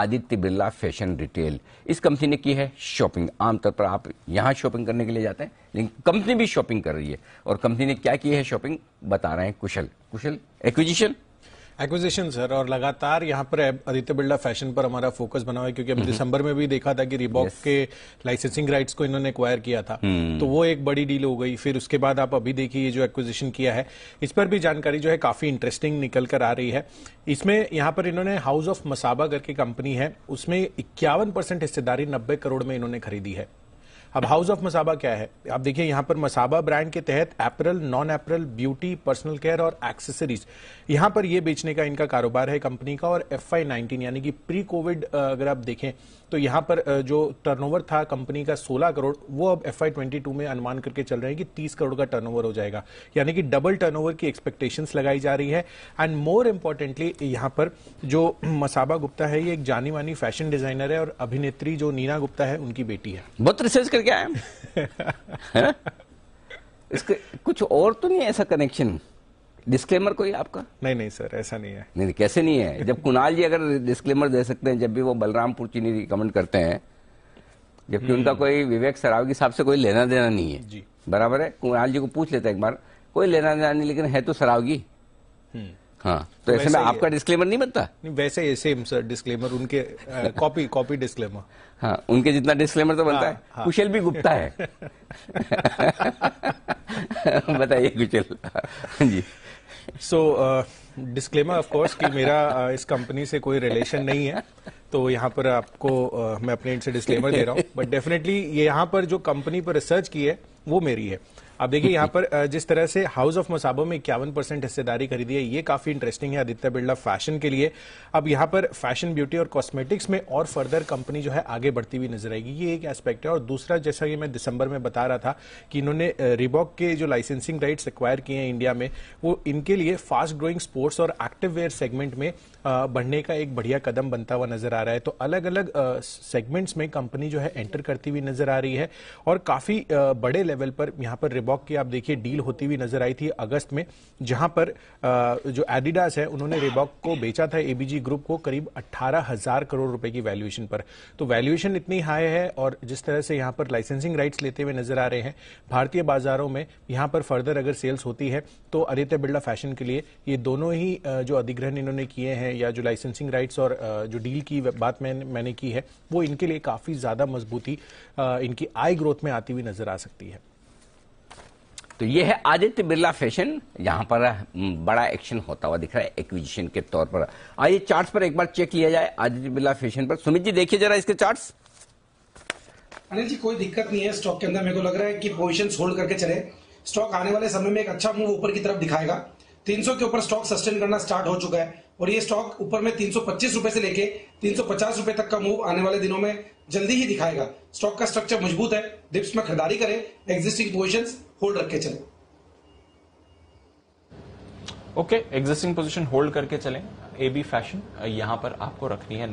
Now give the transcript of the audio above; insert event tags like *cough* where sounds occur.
Aditya Birla fashion retail इस company ने की है शॉपिंग आमतौर पर आप यहां शॉपिंग करने के लिए जाते हैं लेकिन कंपनी भी शॉपिंग कर रही है और कंपनी ने क्या की है शॉपिंग बता रहे हैं Kushal Kushal acquisition acquisition sir और लगातार यहाँ पर आदित्य बिरला फैशन पर हमारा फोकस बना हुआ है क्योंकि हमने हम्म। दिसंबर में भी देखा था कि रिबॉक yes. के लाइसेंसिंग राइट्स को इन्होंने एक्वायर किया था हम्म। तो वो एक बड़ी डील हो गई फिर उसके बाद आप अभी देखिए जो एक्विजिशन किया है इस पर भी जानकारी जो है काफी इंटरेस्टिंग निकल कर आ रही है इसमें यहाँ पर इन्होंने हाउस ऑफ मसाबा करके कंपनी है उसमें इक्यावन हिस्सेदारी नब्बे करोड़ में इन्होंने खरीदी है अब हाउस ऑफ मसाबा क्या है आप देखिए यहां पर मसाबा ब्रांड के तहत apparel non apparel beauty personal care और एक्सेसरीज यहां पर ये बेचने का इनका कारोबार है कंपनी का और एफ आई नाइनटीन यानी कि प्री कोविड अगर आप देखें तो यहाँ पर जो टर्नओवर था कंपनी का 16 करोड़ वो अब एफ आई ट्वेंटी टू में अनुमान करके चल रहे हैं कि 30 करोड़ का टर्नओवर हो जाएगा यानी कि डबल टर्नओवर की एक्सपेक्टेशन लगाई जा रही है एंड मोर इम्पोर्टेंटली यहां पर जो मसाबा गुप्ता है ये एक जानी मानी फैशन डिजाइनर है और अभिनेत्री जो नीना गुप्ता है उनकी बेटी है बहुत रिसर्च लेकर के आया है *laughs* इसके कुछ और तो नहीं ऐसा कनेक्शन डिस्क्लेमर कोई आपका नहीं नहीं सर ऐसा नहीं है नहीं, नहीं कैसे नहीं है जब कुणाल जी अगर डिस्क्लेमर दे सकते हैं जब भी वो बलरामपुर चीनी रिकमेंड करते हैं जबकि उनका हम्म। कोई विवेक सरावगी साहब से कोई लेना देना नहीं है जी बराबर है कुणाल जी को पूछ लेते एक बार कोई लेना देना नहीं लेकिन है तो सरावगी हम्म। हाँ तो ऐसे में आपका डिस्क्लेमर नहीं बनता नहीं वैसे ही सेम सर डिस्क्लेमर उनके कॉपी कॉपी डिस्क्लेमर हाँ उनके जितना डिस्क्लेमर तो बनता हाँ, है हाँ। कुशल हाँ. भी गुप्ता है *laughs* बताइए Kushal ji so disclaimer of course कि मेरा uh, इस कंपनी से कोई रिलेशन नहीं है तो यहाँ पर आपको uh, मैं अपने से डिस्क्लेमर दे रहा हूँ बट डेफिनेटली यहाँ पर जो कंपनी पर रिसर्च की है वो मेरी है अब देखिए यहाँ पर जिस तरह से हाउस ऑफ मसाबो में इक्यावन परसेंट हिस्सेदारी खरीदी है ये काफी इंटरेस्टिंग है आदित्य बिरला फैशन के लिए अब यहाँ पर फैशन ब्यूटी और कॉस्मेटिक्स में और फर्दर कंपनी जो है आगे बढ़ती हुई नजर आएगी ये एक एस्पेक्ट है और दूसरा जैसा कि मैं दिसंबर में बता रहा था कि इन्होंने रिबॉक के जो लाइसेंसिंग राइट्स एक्वायर किए हैं इंडिया में वो इनके लिए फास्ट ग्रोइंग स्पोर्ट्स और एक्टिव वेयर सेगमेंट में बढ़ने का एक बढ़िया कदम बनता हुआ नजर आ रहा है तो अलग अलग सेगमेंट्स में कंपनी जो है एंटर करती हुई नजर आ रही है और काफी बड़े लेवल पर यहाँ पर रिबॉक की आप देखिए डील होती हुई नजर आई थी अगस्त में जहां पर जो एडिडास है उन्होंने रिबॉक को बेचा था एबीजी ग्रुप को करीब अट्ठारह हजार करोड़ रुपए की वैल्यूएशन पर तो वैल्यूएशन इतनी हाई है और जिस तरह से यहां पर लाइसेंसिंग राइट्स लेते हुए नजर आ रहे हैं भारतीय बाजारों में यहां पर फर्दर अगर सेल्स होती है तो आदित्य बिरला फैशन के लिए ये दोनों ही जो अधिग्रहण इन्होंने किए हैं या जो लाइसेंसिंग राइट्स और जो डील की बात मैंने मैंने की है वो इनके लिए काफी ज्यादा मजबूती इनकी आई ग्रोथ में आती हुई नजर आ सकती है तो ये है आदित्य बिरला फैशन यहाँ पर हम्म, बड़ा एक्शन होता हुआ दिख रहा है एक्विजिशन के तौर पर आइए चार्ट्स पर एक बार चेक किया जाए आदित्य बिरला फैशन पर सुमित जी देखिए जरा इसके चार्ट्स अनिल जी कोई दिक्कत नहीं है स्टॉक के अंदर मेरे को लग रहा है कि पोजिशन होल्ड करके चले स्टॉक आने वाले समय में एक अच्छा मूव ऊपर की तरफ दिखाएगा 300 के ऊपर स्टॉक सस्टेन करना स्टार्ट हो चुका है और ये स्टॉक ऊपर में तीन रुपए से लेके तीन रुपए तक का मूव आने वाले दिनों में जल्दी ही दिखाएगा स्टॉक का स्ट्रक्चर मजबूत है डिप्स में खरीदारी करें एग्जिस्टिंग पोजिशन होल्ड रखे चले ओके एग्जिस्टिंग पोजिशन होल्ड करके ए एबी फैशन यहां पर आपको रखनी है